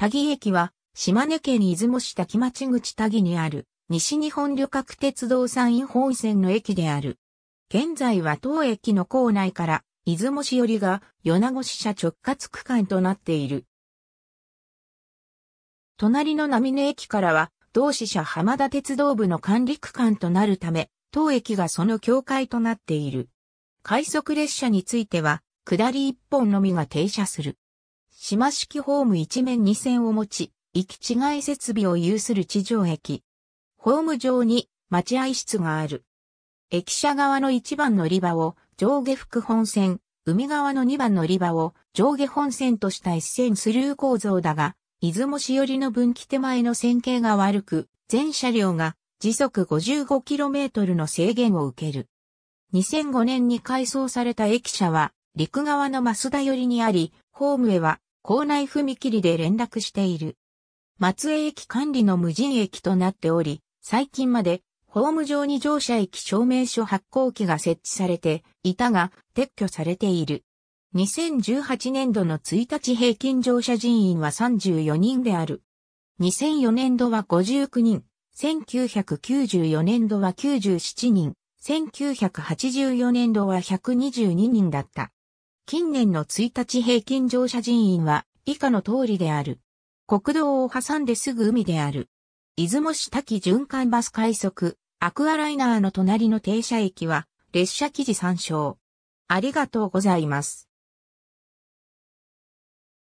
多義駅は、島根県出雲市滝町口多義にある、西日本旅客鉄道山陰本線の駅である。現在は当駅の構内から、出雲市寄りが、米子支社直轄区間となっている。隣の波根駅からは、同志社浜田鉄道部の管理区間となるため、当駅がその境界となっている。快速列車については、下り一本のみが停車する。島式ホーム一面二線を持ち、行き違い設備を有する地上駅。ホーム上に待合室がある。駅舎側の一番乗り場を上下副本線、海側の二番乗り場を上下本線とした一線スルー構造だが、出雲市寄りの分岐手前の線形が悪く、全車両が時速 55km の制限を受ける。2005年に改装された駅舎は陸側の増田寄りにあり、ホームへは校内踏切で連絡している。松江駅管理の無人駅となっており、最近までホーム上に乗車駅証明書発行機が設置されていたが撤去されている。2018年度の1日平均乗車人員は34人である。2004年度は59人、1994年度は97人、1984年度は122人だった。近年の1日平均乗車人員は以下の通りである。国道を挟んですぐ海である。出雲市滝循環バス快速、アクアライナーの隣の停車駅は列車記事参照。ありがとうございます。